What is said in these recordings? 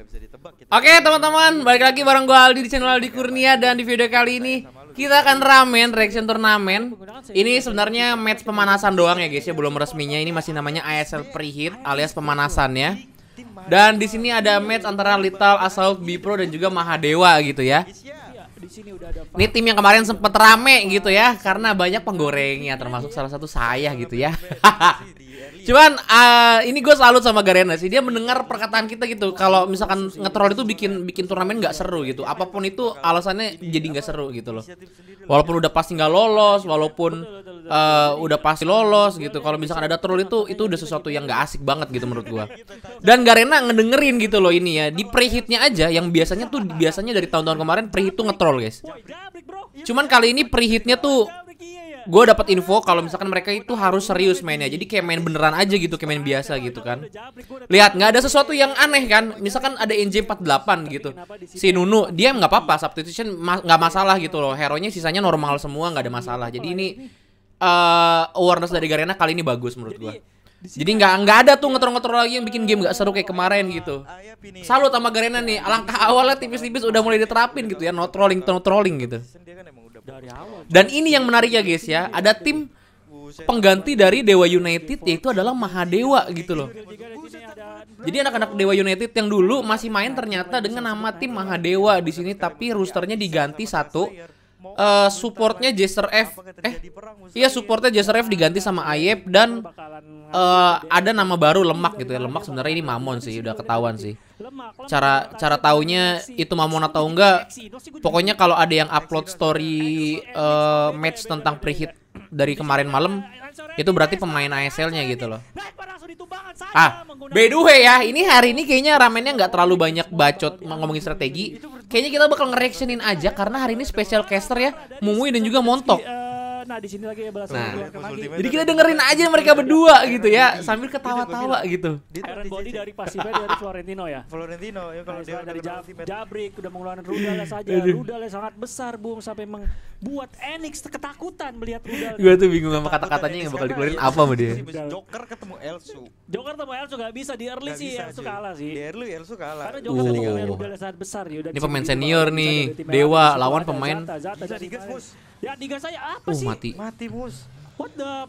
nggak bisa ditebak. Oke, teman-teman, balik lagi bareng gue Aldi di channel Aldi Kurnia dan di video kali ini kita akan ramen reaction turnamen. Ini sebenarnya match pemanasan doang ya guys ya, belum resminya. Ini masih namanya ASL preheat alias pemanasannya. Dan di sini ada match antara Little Assault Bipro dan juga Mahadewa gitu ya. Iya, ini tim yang kemarin sempet rame gitu ya Karena banyak penggorengnya Termasuk salah satu saya gitu ya iya, Cuman uh, ini gue salut sama Garena sih. Dia mendengar perkataan kita gitu. Kalau misalkan ngetrol itu bikin bikin turnamen nggak seru gitu. Apapun itu alasannya jadi nggak seru gitu loh. Walaupun udah pasti nggak lolos, walaupun uh, udah pasti lolos gitu. Kalau misalkan ada troll itu itu udah sesuatu yang nggak asik banget gitu menurut gue. Dan Garena ngedengerin gitu loh ini ya. Di prehitnya aja yang biasanya tuh biasanya dari tahun-tahun kemarin prehit tuh ngetrol guys. Cuman kali ini prehitnya tuh gue dapat info kalau misalkan mereka itu harus serius mainnya jadi kayak main beneran aja gitu kayak main biasa gitu kan lihat nggak ada sesuatu yang aneh kan misalkan ada NJ48 gitu si Nunu dia nggak apa-apa substitution nggak ma masalah gitu loh hero nya sisanya normal semua nggak ada masalah jadi ini uh, awareness dari Garena kali ini bagus menurut gue jadi nggak nggak ada tuh ngetrol-ngetrol lagi yang bikin game nggak seru kayak kemarin gitu. Ah, iya, Salut sama Garena nih. Alangkah awalnya tipis-tipis udah mulai diterapin gitu ya, no trolling, no trolling gitu. Kan Dan ini yang menarik ya guys ya, ada tim pengganti dari Dewa United yaitu adalah Mahadewa gitu loh. Jadi anak-anak Dewa United yang dulu masih main ternyata dengan nama tim Mahadewa di sini tapi roosternya diganti satu uh, supportnya Jester F eh iya supportnya Jester F diganti sama Ayep dan uh, ada nama baru lemak gitu ya lemak sebenarnya ini Mamon sih udah ketahuan sih cara cara taunya itu Mamon atau enggak pokoknya kalau ada yang upload story uh, match tentang prehit dari kemarin malam itu berarti pemain ASL-nya gitu loh. Ah, by ya, ini hari ini kayaknya ramennya nggak terlalu banyak bacot ngomongin strategi. Kayaknya kita bakal nge-reactionin aja karena hari ini special caster ya, Mumui dan juga Montok kena di sini lagi ya balasan nah, lagi. Jadi kita dengerin aja mereka iya, iya, berdua iya, gitu ya Bobby. sambil ketawa-tawa gitu. Iron Body dari pasifnya dari Florentino ya. Florentino ya kalau nah, dia dari Jabrik udah mengeluarkan rudal saja. rudalnya sangat besar Bung sampai membuat Enix ketakutan melihat rudal. Gua tuh bingung sama kata-katanya yang bakal dikeluarin apa sama dia. Joker ketemu Elsu. Joker ketemu Elsu gak bisa di early sih Elsu kalah sih. Di early Elsu kalah. Karena Joker tadi ketemu rudal sangat besar ya udah. Ini pemain senior nih. Dewa lawan pemain. Ya digas saya apa Zata, uh, mati. Mati What the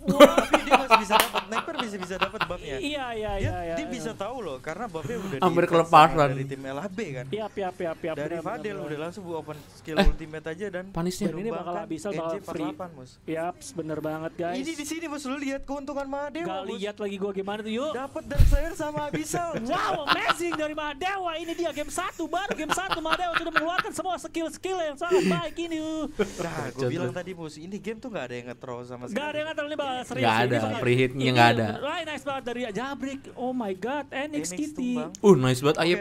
Wah, tapi dia masih bisa dapat sniper bisa bisa dapat babnya. Iya iya iya. Dia, iya, iya, dia iya. bisa tahu loh karena babnya udah hampir kelepasan dari tim LHB kan. Iya iya iya iya. iya dari bener, Fadil udah langsung bu open skill eh. ultimate aja dan panisnya ini bakal kan? bisa bakal free. Mus. bener banget guys. Ini di sini Mus lu lihat keuntungan Madewa. Gak lihat lagi gua gimana tuh yuk. Dapat dan Darksayer sama bisa. wow, amazing dari Madewa. Ini dia game satu baru game satu Madewa sudah mengeluarkan semua skill-skill yang sangat baik ini. Nah, gua bilang tadi Mus, ini game tuh gak ada yang ngetro sama sekali. Gak ada yang ini Iqbal serius. Gak ada, preheatnya gak ada. lain nice banget dari Jabrik. Oh my god, NX, Kitty. Uh, nice banget Ayep.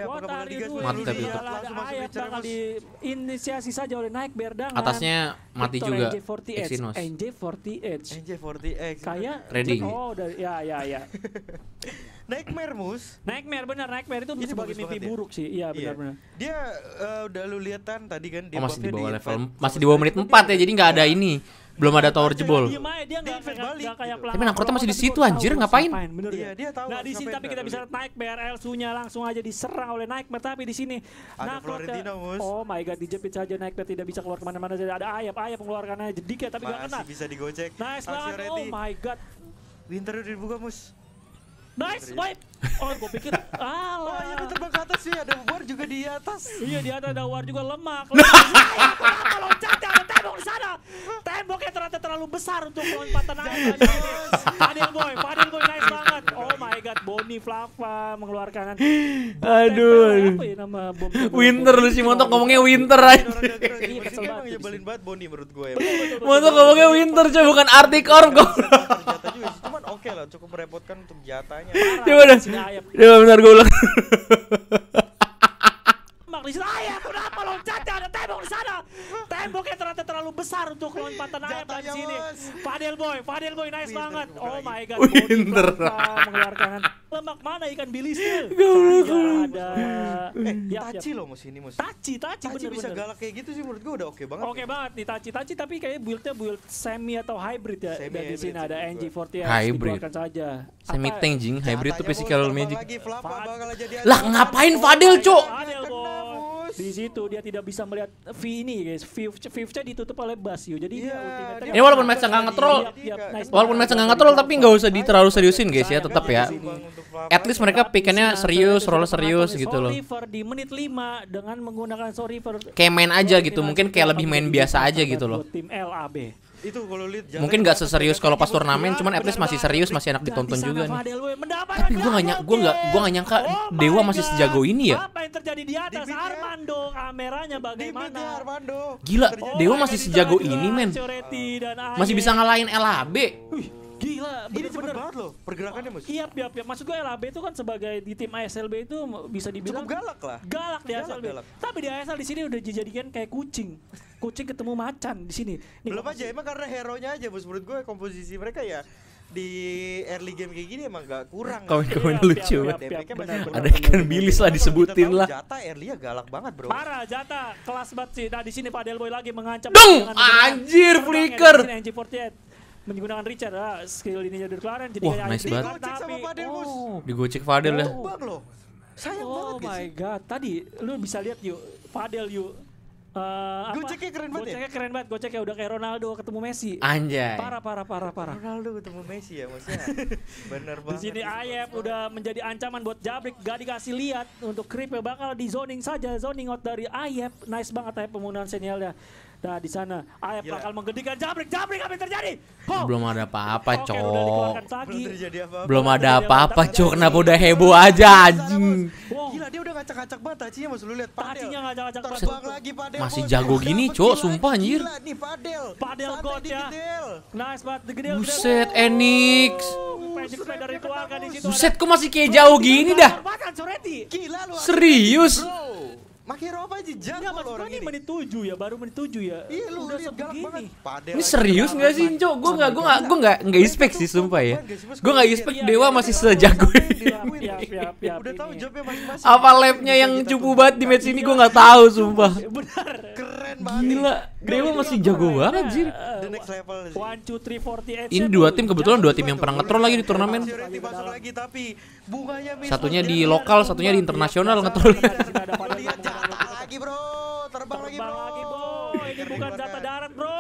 Mati tapi itu. Ayep bakal diinisiasi saja oleh naik berdangan. Atasnya mati juga. Exynos. NJ48. NJ48. Kayak ready. Oh, ya ya ya. Naik mer Mus. naik mer bener, naik mer itu bisa bagi mimpi buruk sih. Iya, iya bener. bener Dia uh, udah lu kan tadi kan dia oh, masih di bawah level masih di bawah menit 4 ya jadi nggak ada iya. ini. Belum ada tower jebol. Dia enggak kayak iya. Tapi masih di situ anjir, ngapain? Bener Nah, di sini tapi kita bisa naik BRL Elsunya langsung aja diserang oleh naik tapi di sini Nakrota Oh my god, dijepit saja naik mer tidak bisa keluar kemana mana Jadi ada ayap-ayap mengeluarkannya. aja kayak tapi enggak kena. Masih bisa digocek. Nice banget. Oh my god. Winter udah dibuka, Mus. Nice swipe. Oh, gue pikir alah. Oh, yang kan terbang ke atas sih ada war juga di atas. iya, di atas ada war juga lemak. Kenapa loncat ada tembok di sana? Temboknya ternyata terlalu besar untuk lompatan air. Iya, iya. Fadil boy, Fadil boy nice banget. Oh my god, Boni Flava mengeluarkan Aduh. Apa ya nama bom? Winter lu sih. Montok iya, ngomongnya winter aja. Iya, kesel banget. Nyebelin banget Boni menurut gue. Ya. Montok ngomongnya winter coy, bukan Arctic kok lah cukup merepotkan untuk Coba Gimana? Coba benar gue ulang. besar untuk lompatan ayam dari sini. Fadel Boy, Fadel Boy nice Winter, banget. Oh my god. Winter mengeluarkan lemak mana ikan bilis iya, Goblok. ada eh, iya, iya. Taci loh mus ini mus. Taci, Taci, taci bener, bisa bener. galak kayak gitu sih menurut gue udah oke okay banget. Oke okay ya. banget nih Taci, Taci tapi kayaknya buildnya build semi atau hybrid ya. Semi di sini ada NG40 hybrid saja. Semi tank jing, hybrid tuh physical magic. Lagi, lah ngapain Fadel, Cok? Fadel, Boy. Di situ dia tidak bisa melihat V ini guys. V Fifth-nya ditutup oleh Basio Jadi yeah, dia iya, ultimate. Ya walaupun match enggak ngetrol. Iya, iya. Walaupun match enggak ngetrol tapi enggak usah diterlalu seriusin guys ya, tetap ya. At least mereka pikirnya serius, roll serius gitu loh. di menit 5 dengan menggunakan sorry Kayak main aja gitu, mungkin kayak lebih main biasa aja gitu loh. Tim LAB itu kalau lihat mungkin nggak seserius kalau pas gitu, turnamen cuman at least masih serius masih enak ditonton juga nih tapi gue nggak nyangka gue nggak gue nggak nyangka dewa masih sejago ini ya apa Armando kameranya bagaimana Armando gila oh, dewa masih sejago ini men masih bisa ngalahin LAB Gila, bener -bener. ini cepet banget loh pergerakannya mas. Iya, iya, iya. Maksud gue LAB itu kan sebagai di tim ASLB itu bisa dibilang cukup galak lah. Galak di ASLB. Galak. Tapi di ASL di sini udah dijadikan kayak kucing. Kucing ketemu macan di sini. Nih, Belum aja emang karena hero-nya aja bos menurut gue komposisi mereka ya di early game kayak gini emang gak kurang komen-komen ya, iya, lucu iya, iya, ada ikan bilis lah disebutin lah jata early ya galak banget bro parah jata kelas banget sih nah di sini Pak Delboy lagi mengancam dong anjir flicker menggunakan Richard lah skill ini jadi kelaran jadi Wah, kayak nice banget. Oh. Digocek sama Fadel, ya. oh. Digocek Fadel lah. Oh. Sayang oh banget my god. Tadi lu bisa lihat yuk Fadel yuk Uh, goceknya keren banget ya? Goceknya keren banget, goceknya udah kayak Ronaldo ketemu Messi. Anjay. Parah parah parah parah. Ronaldo ketemu Messi ya maksudnya. Bener banget. disini Ayep udah menjadi ancaman buat Jabrik, gak dikasih lihat untuk creepnya bakal di zoning saja, zoning out dari Ayep. Nice banget Ayep penggunaan senialnya Nah di sana Ayah Gila. bakal menggedikan Jabrik. Jabrik apa yang terjadi? Oh. Belum ada apa-apa, cok. Belum, ada apa-apa, cok. Kenapa udah heboh aja anjing? Gila dia udah ngacak-ngacak banget tacinya Mas lu lihat Padel. ngacak-ngacak banget. lagi Padel. Masih jago gini, cok. Sumpah anjir. Gila nih Padel. Padel god ya. Nice banget Gedel. Buset Enix. Buset kok masih kayak jauh gini dah. Serius. Makin Eropa aja jangan, Enggak, maksud gue ini menit 7 ya, baru menit 7 ya. Iya lu udah liat, galak banget. ini serius nggak sih, Jo? Gue nggak, gue nggak, gue nggak nggak iya, ya. expect sih sumpah ya. Gue nggak expect Dewa masih sejago ini. Udah tahu iya, jawabnya iya. masing-masing. Apa labnya yang cukup banget di match ini gue nggak tahu sumpah. Benar. Keren banget. Gila, Dewa masih jago banget sih. The next level. Ini dua tim kebetulan dua tim yang pernah ngetrol lagi di turnamen. Satunya di lokal, satunya di internasional ngetrol lagi bro, terbang, terbang lagi bro. lagi bro, ini bukan data darat bro.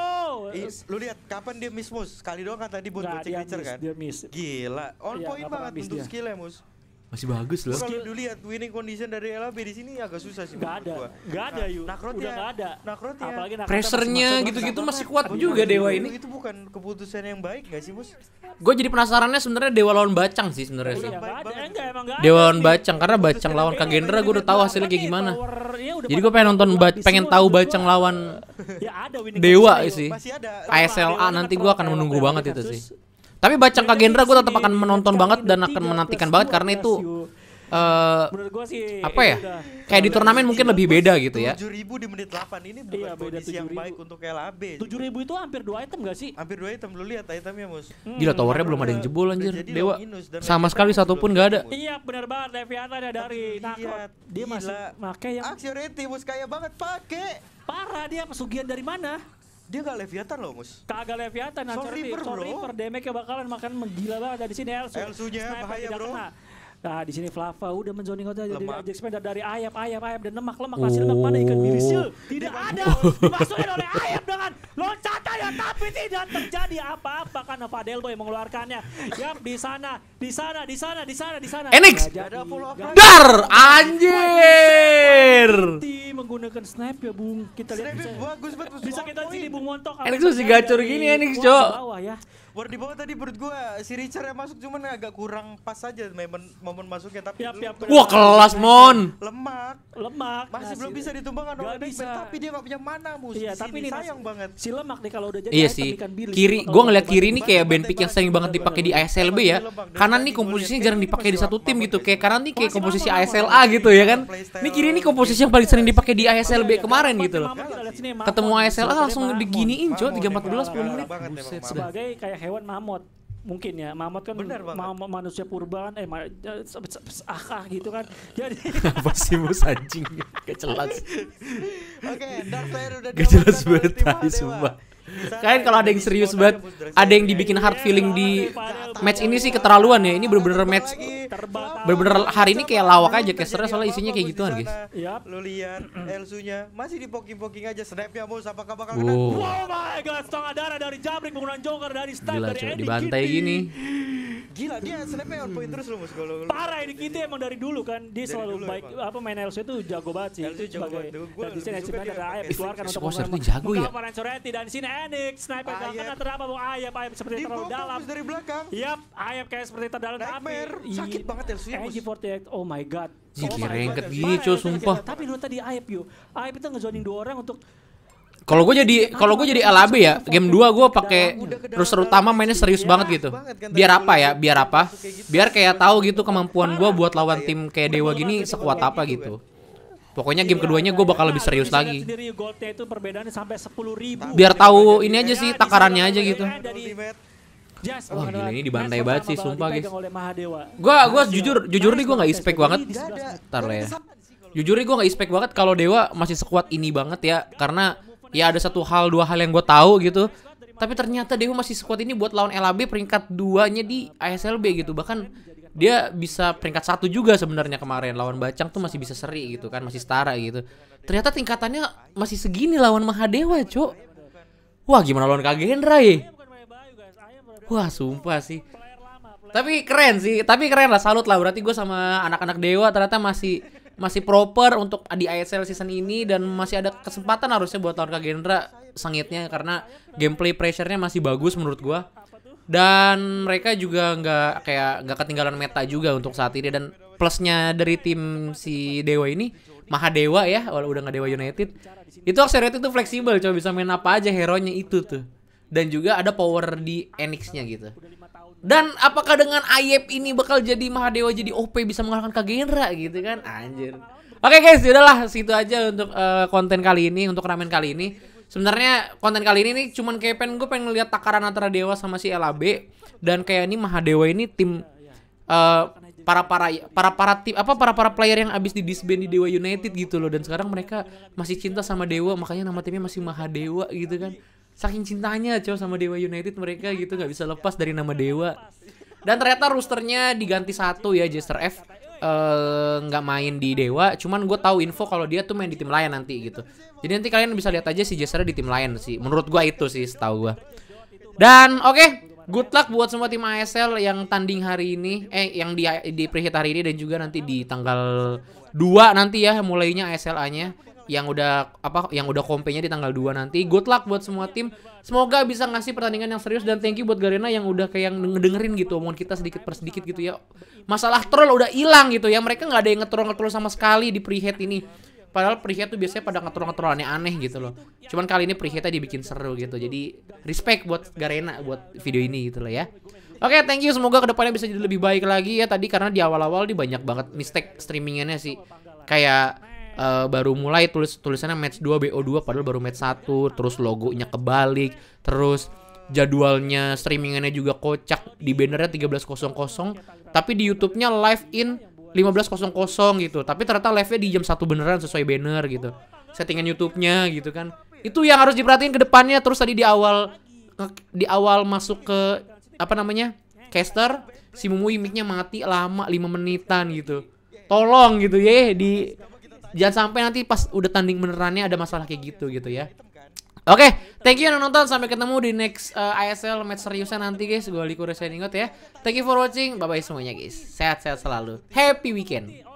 Is, lu lihat kapan dia miss mus? Sekali doang kan tadi buat gocek kan? Dia miss. Gila, on iya, ya, point banget untuk skill skillnya mus. Masih bagus loh. Kalau dulu lihat ya, winning condition dari LAB di sini agak susah sih. Gak ada. Gak ada yuk. Nah, nakrotnya udah gak ada. Nakrotnya. Apalagi Pressernya gitu-gitu masih kuat juga Dewa ini. Itu bukan keputusan yang baik gak sih, Bos? Gue jadi penasarannya sebenarnya Dewa lawan Bacang sih sebenarnya sih. Iya, Dewa lawan Bacang karena Bacang lawan Kagendra gue udah tahu hasilnya kayak gimana. Iya, jadi gue pengen nonton pengen tahu Bacang lawan ya, Dewa sih. ASLA nanti gue akan menunggu banget itu sih. Tapi baca Kagendra gue tetap akan menonton banget dan akan menantikan banget karena itu uh, apa ya? ya kayak di turnamen mungkin lebih beda gitu ya. 7000 di menit 8 ini bukan iya, kondisi yang baik untuk LAB. 7000 gitu. itu hampir 2 item gak sih? Hampir 2 item lu lihat itemnya, Mus. Hmm. Gila towernya belum ada yang jebol anjir. Dewa. Sama sekali satu pun gak ada. Iya, benar banget Leviathan dari Nakot. Dia masih pakai yang Axiority Mus kaya banget pakai. Parah dia pesugihan dari mana? Dia gak Leviathan loh, Mus. Kagak Leviathan, Soul Reaper, bro. Soul Reaper, damage-nya bakalan makan menggila banget di sini. Elsu. Elsunya bahaya, bro. Kena. Nah, di sini Flava udah menzoning aja dari Ajax Spender dari ayam, ayam, ayam dan lemak, lemak oh. lemak mana ikan birisnya? Oh. Tidak ada. Dimasukin oleh ayam dengan lo tapi tidak terjadi apa-apa karena Fadel Boy mengeluarkannya. Yap, di sana, di sana, di sana, di sana, di sana. Enix. Eh, Dar, anjir. menggunakan snap ya, Bung. Kita lihat bisa. Ya. Bagus Bisa kita sini Bung Montok. Enix masih gacor gini Enix, Cok. Bawah ya baru di bawah tadi perut gua si Richard yang masuk cuman agak kurang pas aja momen momen masuknya tapi yap, yap, wah kelas mon lemak lemak masih nah, belum bisa ditumbangkan oleh bisa. tapi dia gak punya mana mus iya, tapi ini sayang banget si lemak nih kalau udah jadi iya sih kiri gua ngeliat kiri ini kayak band pick yang sering banget dipakai di ASLB ya kanan nih komposisinya jarang dipakai di satu tim gitu kayak kanan nih kayak komposisi ASLA gitu ya kan ini iya, kiri ini komposisi yang paling sering dipakai di ASLB iya, iya. kemarin gitu loh ketemu ASLA langsung diginiin cuy 314 10 menit sebagai kayak hewan mamut mungkin ya mamut kan Bener ma ma manusia purba kan eh ma ah, gitu kan jadi apa sih mus anjing gak jelas oke okay, Dark Slayer udah gak jelas banget sumpah Kalian kalau ada yang serius banget, ada yang dibikin iya, hard feeling di iya, iya, match ini sih keterlaluan ya. Ini bener-bener match bener-bener hari ini kayak lawak aja casternya soalnya isinya kayak gituan, guys. Lu lihat Elsunya masih di poking aja snapnya mau siapa bakal kena. Oh my god, setengah darah dari Jabrik penggunaan Joker dari Stan Gila, dari dibantai gini. Gila dia snapnya on point terus lu Mus kalau Parah ini kita emang dari dulu kan dia selalu baik apa main Elsu itu jago banget sih. Elsu jago banget. Dan di sini ada keluarkan untuk jago ya. Dan sini panic. Sniper ayap. dalam tengah terdapat bahwa ayap ayap seperti Di terlalu dalam. dari belakang. Yap, ayap kayak seperti terdalam Nightmare. tapi sakit banget ya, Elsius. AG48. Oh my god. Jadi oh rengket gini, gitu, coy, sumpah. Tapi lu tadi ayap yuk. Ayap itu ngezoning dua orang untuk kalau gue jadi kalau gue jadi LAB ya game 2 gue pakai terus terutama mainnya serius banget iya, gitu kan, biar apa ya biar apa gitu. biar kayak tahu gitu kemampuan gue buat lawan iya. tim kayak dewa gini sekuat apa gitu, gitu. Kan. Pokoknya game keduanya gue bakal lebih serius lagi. Biar tahu ini aja sih takarannya aja gitu. Wah Wah gila ini dibantai banget sih sumpah guys. Gua gua jujur jujur nih gua nggak expect banget. Ntar lah ya. Jujur nih gua nggak expect banget kalau Dewa masih sekuat ini banget ya karena ya ada satu hal dua hal yang gue tahu gitu. Tapi ternyata Dewa masih sekuat ini buat lawan LAB peringkat duanya di ASLB gitu bahkan dia bisa peringkat satu juga sebenarnya kemarin lawan Bacang tuh masih bisa seri gitu kan masih setara gitu ternyata tingkatannya masih segini lawan Mahadewa cok wah gimana lawan Kagendra ya wah sumpah sih tapi keren sih tapi keren lah salut lah berarti gue sama anak-anak Dewa ternyata masih masih proper untuk di ASL season ini dan masih ada kesempatan harusnya buat lawan Kagendra sengitnya karena gameplay pressure-nya masih bagus menurut gue dan mereka juga nggak kayak nggak ketinggalan meta juga untuk saat ini dan plusnya dari tim si Dewa ini maha dewa ya walau udah nggak Dewa United itu Accelerated itu fleksibel coba bisa main apa aja hero nya itu tuh dan juga ada power di Enix nya gitu dan apakah dengan Ayep ini bakal jadi maha dewa jadi OP bisa mengalahkan Kagenra gitu kan anjir Oke okay guys, ya udahlah situ aja untuk uh, konten kali ini, untuk ramen kali ini sebenarnya konten kali ini nih cuman kayak pengen gue pengen lihat takaran antara dewa sama si LAB dan kayak ini Mahadewa ini tim uh, para para para para tim apa para para player yang abis di disband di Dewa United gitu loh dan sekarang mereka masih cinta sama Dewa makanya nama timnya masih Mahadewa gitu kan saking cintanya cow sama Dewa United mereka gitu nggak bisa lepas dari nama Dewa dan ternyata roosternya diganti satu ya Jester F Eh, nggak uh, main di Dewa, cuman gue tahu info kalau dia tuh main di tim lain nanti gitu. Jadi nanti kalian bisa lihat aja si Jester di tim lain sih. Menurut gue itu sih setahu gue. Dan oke, okay, good luck buat semua tim ASL yang tanding hari ini, eh yang di di pre hari ini dan juga nanti di tanggal 2 nanti ya mulainya asla nya yang udah apa yang udah kompenya di tanggal 2 nanti. Good luck buat semua tim. Semoga bisa ngasih pertandingan yang serius dan thank you buat Garena yang udah kayak ngedengerin gitu omongan kita sedikit per sedikit gitu ya. Masalah troll udah hilang gitu ya. Mereka nggak ada yang ngetrol-ngetrol sama sekali di prehead ini. Padahal prehead tuh biasanya pada ngetrol-ngetrol aneh-aneh gitu loh. Cuman kali ini preheatnya dibikin seru gitu. Jadi respect buat Garena buat video ini gitu loh ya. Oke, okay, thank you. Semoga kedepannya bisa jadi lebih baik lagi ya. Tadi karena di awal-awal di banyak banget mistake streamingannya sih. Kayak uh, baru mulai tulis tulisannya match 2 BO2 padahal baru match 1 terus logonya kebalik terus jadwalnya streamingannya juga kocak di bannernya 13.00 tapi di YouTube-nya live in 15.00 gitu tapi ternyata live-nya di jam 1 beneran sesuai banner gitu settingan YouTube-nya gitu kan itu yang harus diperhatiin ke depannya terus tadi di awal di awal masuk ke apa namanya caster si mumu mic-nya mati lama 5 menitan gitu tolong gitu ya di jangan sampai nanti pas udah tanding benerannya ada masalah kayak gitu gitu ya. Oke, okay, thank you yang nonton. Sampai ketemu di next uh, eh, ISL match seriusnya nanti guys. Gue Liko ingat ya. Thank you for watching. Bye-bye semuanya guys. Sehat-sehat selalu. Happy weekend.